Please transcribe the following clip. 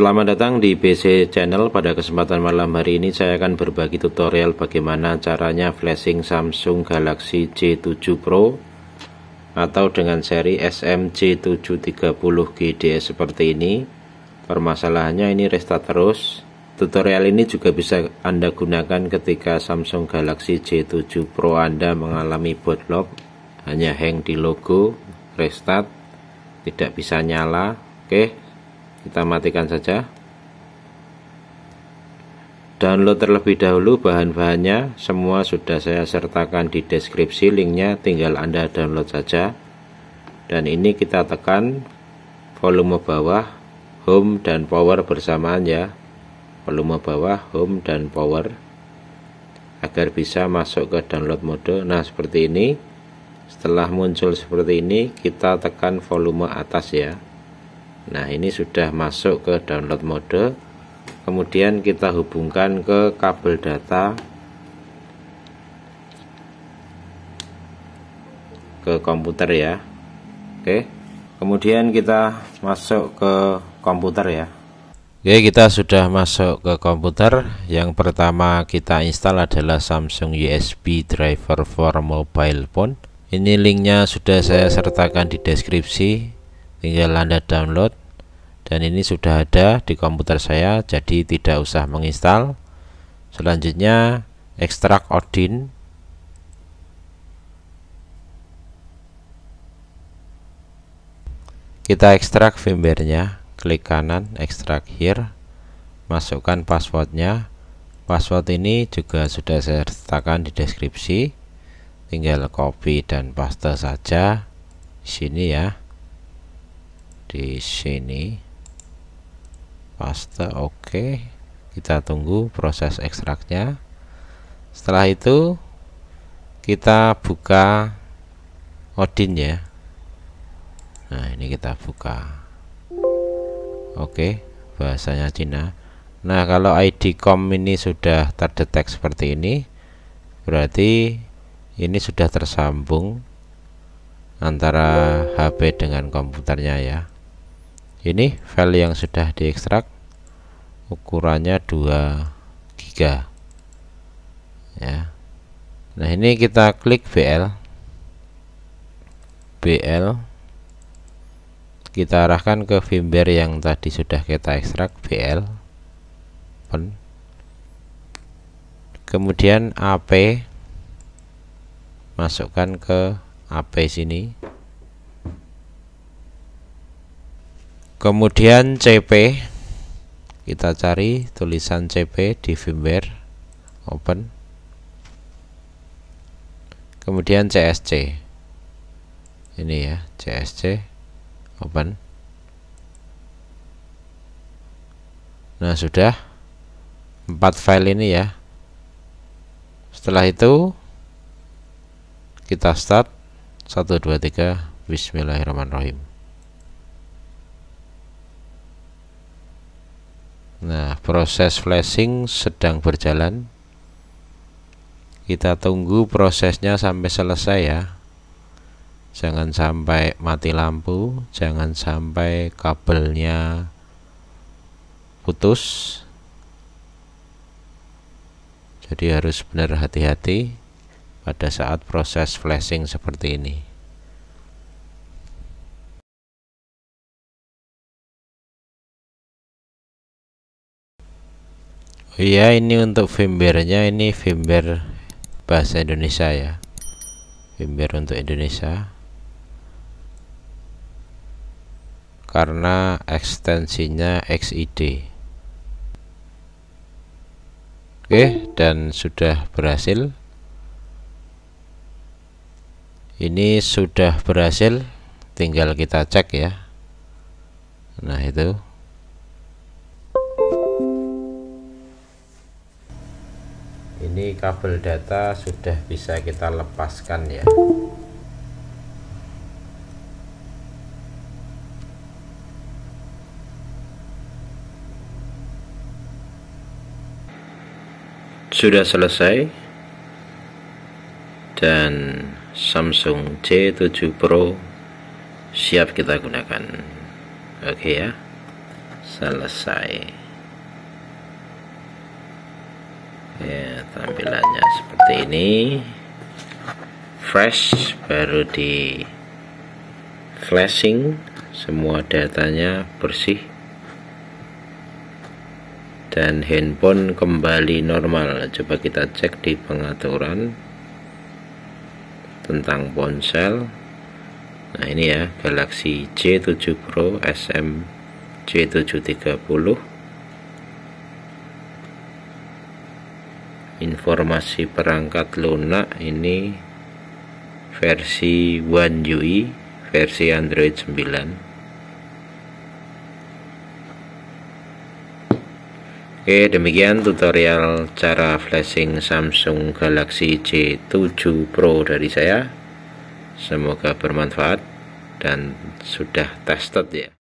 Selamat datang di BC Channel. Pada kesempatan malam hari ini saya akan berbagi tutorial bagaimana caranya flashing Samsung Galaxy J7 Pro atau dengan seri SMJ730GDS seperti ini. Permasalahannya ini restart terus. Tutorial ini juga bisa Anda gunakan ketika Samsung Galaxy J7 Pro Anda mengalami bootlock, hanya hang di logo, restart, tidak bisa nyala. Oke, kita matikan saja download terlebih dahulu bahan-bahannya semua sudah saya sertakan di deskripsi linknya tinggal anda download saja dan ini kita tekan volume bawah home dan power bersamaan ya volume bawah home dan power agar bisa masuk ke download mode nah seperti ini setelah muncul seperti ini kita tekan volume atas ya nah ini sudah masuk ke download mode kemudian kita hubungkan ke kabel data ke komputer ya oke kemudian kita masuk ke komputer ya oke kita sudah masuk ke komputer yang pertama kita install adalah Samsung USB driver for mobile phone ini linknya sudah saya sertakan di deskripsi tinggal Anda download dan ini sudah ada di komputer saya jadi tidak usah menginstal selanjutnya ekstrak Odin kita ekstrak firmware-nya klik kanan ekstrak here masukkan passwordnya password ini juga sudah saya sertakan di deskripsi tinggal copy dan paste saja di sini ya di sini paste oke okay. kita tunggu proses ekstraknya setelah itu kita buka Odin ya nah ini kita buka oke okay, bahasanya Cina nah kalau ID com ini sudah terdetek seperti ini berarti ini sudah tersambung antara HP dengan komputernya ya ini file yang sudah diekstrak ukurannya 2 giga ya Nah ini kita klik BL BL kita arahkan ke firmware yang tadi sudah kita ekstrak BL open kemudian AP masukkan ke AP sini kemudian CP kita cari tulisan CP di firmware open kemudian CSC ini ya CSC open nah sudah empat file ini ya setelah itu kita start 123 Bismillahirrahmanirrahim Nah, proses flashing sedang berjalan. Kita tunggu prosesnya sampai selesai ya. Jangan sampai mati lampu, jangan sampai kabelnya putus. Jadi harus benar hati-hati pada saat proses flashing seperti ini. iya ini untuk firmware-nya ini firmware bahasa Indonesia ya firmware untuk Indonesia karena ekstensinya XID oke dan sudah berhasil ini sudah berhasil tinggal kita cek ya nah itu ini kabel data sudah bisa kita lepaskan ya sudah selesai dan Samsung C7 Pro siap kita gunakan oke okay ya selesai ya tampilannya seperti ini fresh baru di flashing semua datanya bersih dan handphone kembali normal coba kita cek di pengaturan tentang ponsel nah ini ya Galaxy J7 Pro SM J730 informasi perangkat lunak ini versi One UI versi Android 9 Oke demikian tutorial cara flashing Samsung Galaxy J7 Pro dari saya Semoga bermanfaat dan sudah tested ya